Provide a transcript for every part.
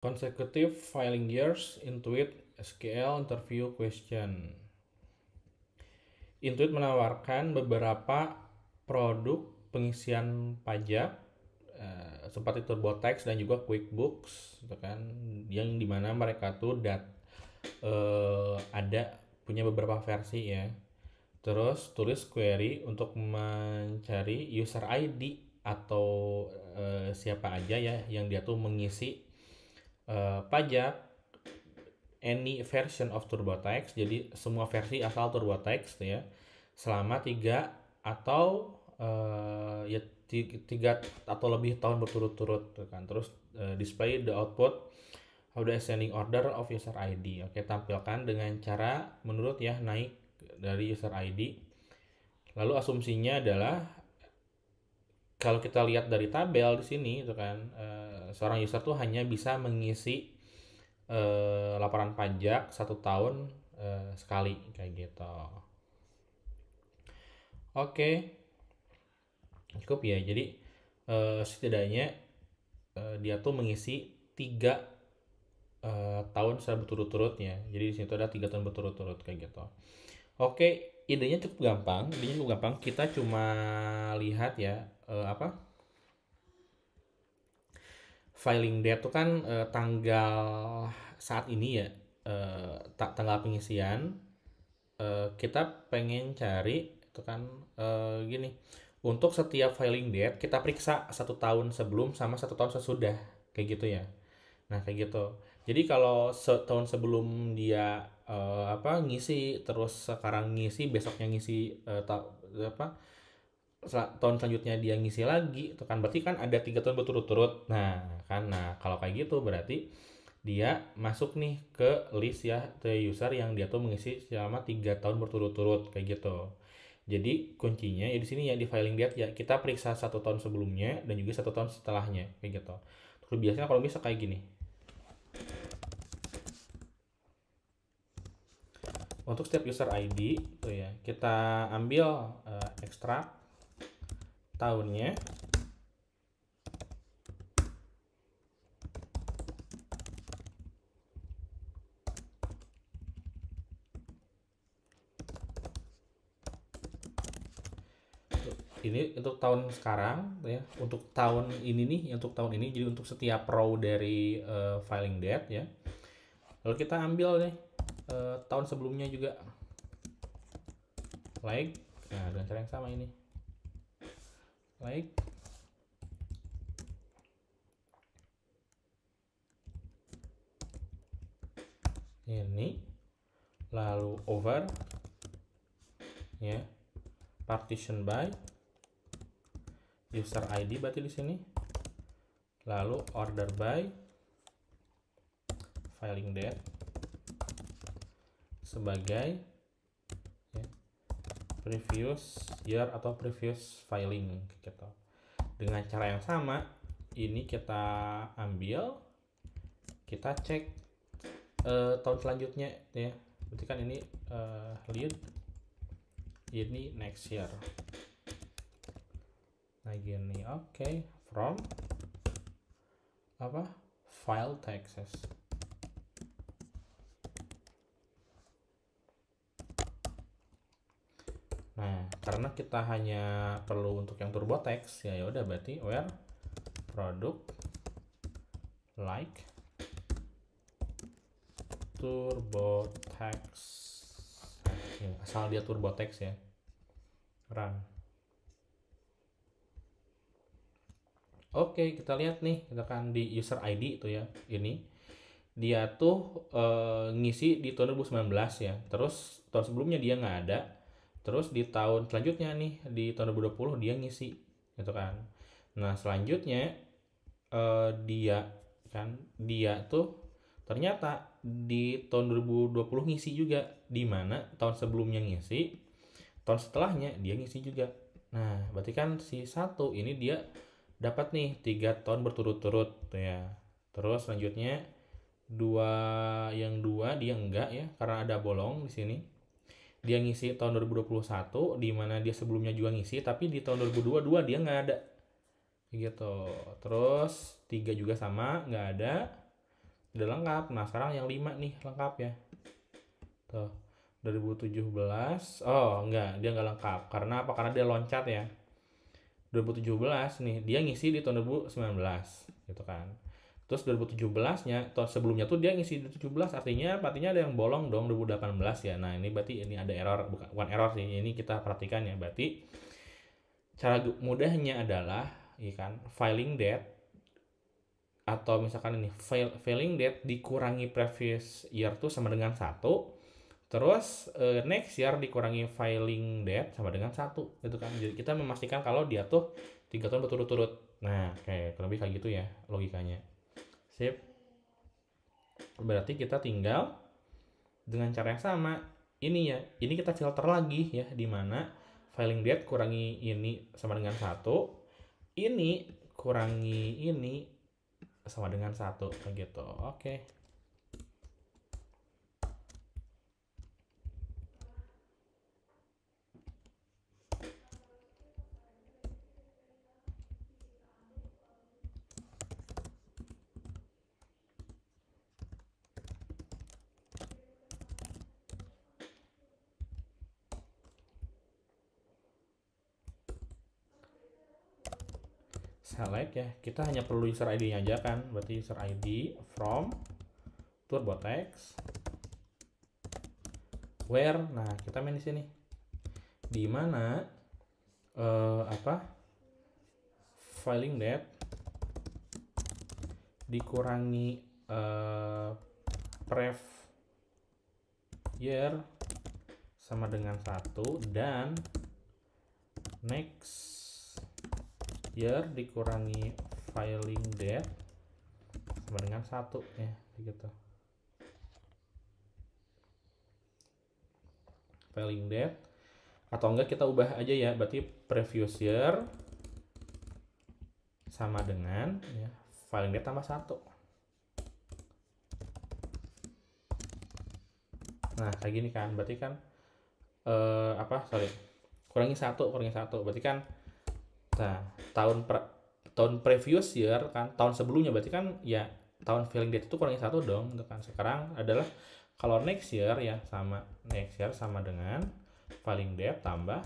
Consecutive filing years, Intuit, SQL interview question. Intuit menawarkan beberapa produk pengisian pajak eh, seperti TurboTax dan juga QuickBooks, gitu kan, yang dimana mereka tuh dat eh, ada punya beberapa versi ya. Terus tulis query untuk mencari user ID atau eh, siapa aja ya yang dia tuh mengisi Eh, pajak any version of TurboTax. Jadi semua versi asal TurboTax ya selama tiga atau uh, ya tiga atau lebih tahun berturut-turut gitu kan. Terus uh, display the output of the ascending order of user ID. Oke, tampilkan dengan cara menurut ya naik dari user ID. Lalu asumsinya adalah kalau kita lihat dari tabel di sini itu kan uh, seorang user tuh hanya bisa mengisi uh, laporan pajak satu tahun uh, sekali kayak gitu. Oke, okay. cukup ya. Jadi uh, setidaknya uh, dia tuh mengisi tiga uh, tahun secara berturut-turutnya. Jadi di situ ada tiga tahun berturut-turut kayak gitu. Oke, okay idenya cukup gampang idenya cukup gampang kita cuma lihat ya uh, apa filing date itu kan uh, tanggal saat ini ya uh, tanggal pengisian uh, kita pengen cari itu kan uh, gini untuk setiap filing date kita periksa satu tahun sebelum sama satu tahun sesudah kayak gitu ya Nah kayak gitu. Jadi kalau setahun sebelum dia uh, apa ngisi terus sekarang ngisi besoknya ngisi uh, ta apa tahun selanjutnya dia ngisi lagi itu kan berarti kan ada tiga tahun berturut-turut. Nah kan nah kalau kayak gitu berarti dia masuk nih ke list ya the user yang dia tuh mengisi selama tiga tahun berturut-turut kayak gitu. Jadi kuncinya ya di sini ya di filing date ya kita periksa satu tahun sebelumnya dan juga satu tahun setelahnya kayak gitu. Terus biasanya kalau bisa kayak gini, untuk setiap user ID, tuh ya, kita ambil uh, ekstrak tahunnya ini untuk tahun sekarang ya untuk tahun ini nih untuk tahun ini jadi untuk setiap row dari uh, filing date ya lalu kita ambil nih uh, tahun sebelumnya juga like nah dengan cara yang sama ini like ini lalu over ya partition by user ID berarti di sini. Lalu order by filing date sebagai ya, previous year atau previous filing gitu. Dengan cara yang sama, ini kita ambil, kita cek uh, tahun selanjutnya ya. Berarti kan ini uh, lead, ini next year nah gini oke okay. from apa file taxes nah karena kita hanya perlu untuk yang turbo text, ya, ya udah berarti where produk like turbo text. Ya, asal dia turbo text ya run Oke, kita lihat nih, kita kan di user ID itu ya, ini. Dia tuh e, ngisi di tahun 2019 ya. Terus tahun sebelumnya dia nggak ada. Terus di tahun selanjutnya nih, di tahun 2020 dia ngisi, gitu kan. Nah, selanjutnya e, dia kan dia tuh ternyata di tahun 2020 ngisi juga di mana tahun sebelumnya ngisi, tahun setelahnya dia ngisi juga. Nah, berarti kan si satu ini dia dapat nih tiga ton berturut-turut ya terus selanjutnya dua yang dua dia enggak ya karena ada bolong di sini dia ngisi tahun 2021 di mana dia sebelumnya juga ngisi tapi di tahun 2022 dia nggak ada gitu terus tiga juga sama nggak ada udah lengkap nah sekarang yang lima nih lengkap ya tuh 2017 oh enggak dia nggak lengkap karena apa karena dia loncat ya 2017 nih dia ngisi di tahun 2019 gitu kan terus 2017 nya tahun sebelumnya tuh dia ngisi di 17 artinya artinya ada yang bolong dong 2018 ya nah ini berarti ini ada error bukan, bukan error sih ini kita perhatikan ya berarti cara mudahnya adalah ya kan filing date atau misalkan ini fail, failing date dikurangi previous year tuh sama dengan satu Terus uh, next year dikurangi filing date sama dengan satu gitu kan. Jadi kita memastikan kalau dia tuh tiga tahun berturut-turut. Nah, kayak kurang lebih kayak gitu ya logikanya. Sip. Berarti kita tinggal dengan cara yang sama. Ini ya, ini kita filter lagi ya di mana filing date kurangi ini sama dengan satu. Ini kurangi ini sama dengan satu gitu. Oke. select nah, ya kita hanya perlu user ID nya aja kan berarti user ID from TurboTax, where nah kita main di sini di mana uh, apa filing date dikurangi uh, pref year sama dengan satu dan next year dikurangi filing date sama dengan satu ya begitu filing date atau enggak kita ubah aja ya berarti previous year sama dengan ya, filing date tambah satu nah kayak gini kan berarti kan eh, apa sorry kurangi satu kurangi satu berarti kan nah tahun per, tahun previous year kan tahun sebelumnya berarti kan ya tahun feeling date itu kurangnya satu dong gitu kan sekarang adalah kalau next year ya sama next year sama dengan paling date tambah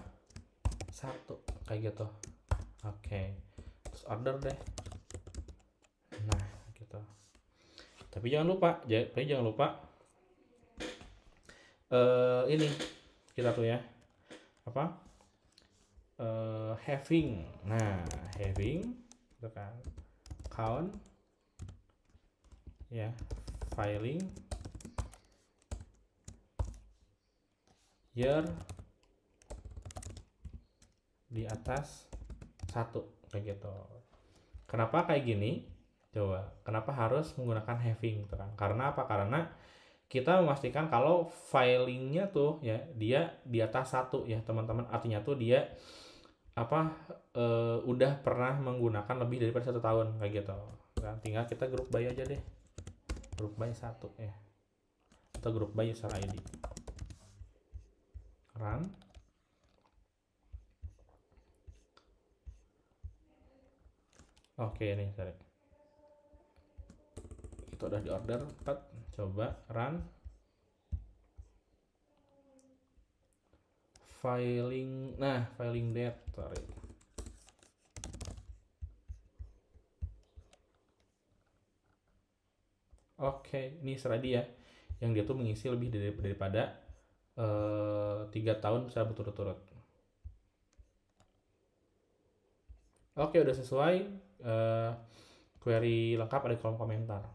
satu kayak gitu oke okay. terus order deh nah gitu tapi jangan lupa tapi jangan lupa uh, ini kita tuh ya apa uh, having nah having itu kan count ya filing year di atas satu kayak gitu kenapa kayak gini coba kenapa harus menggunakan having itu kan karena apa karena kita memastikan kalau filingnya tuh ya dia di atas satu ya teman-teman artinya tuh dia apa e, udah pernah menggunakan lebih daripada satu tahun kayak gitu nah, tinggal kita grup by aja deh grup by satu ya atau grup by user ID run oke ini sorry udah di order tet coba run filing nah filing date sorry oke ini seradi ya yang dia tuh mengisi lebih dari, daripada eh, tiga uh, tahun secara berturut-turut oke udah sesuai uh, query lengkap ada kolom komentar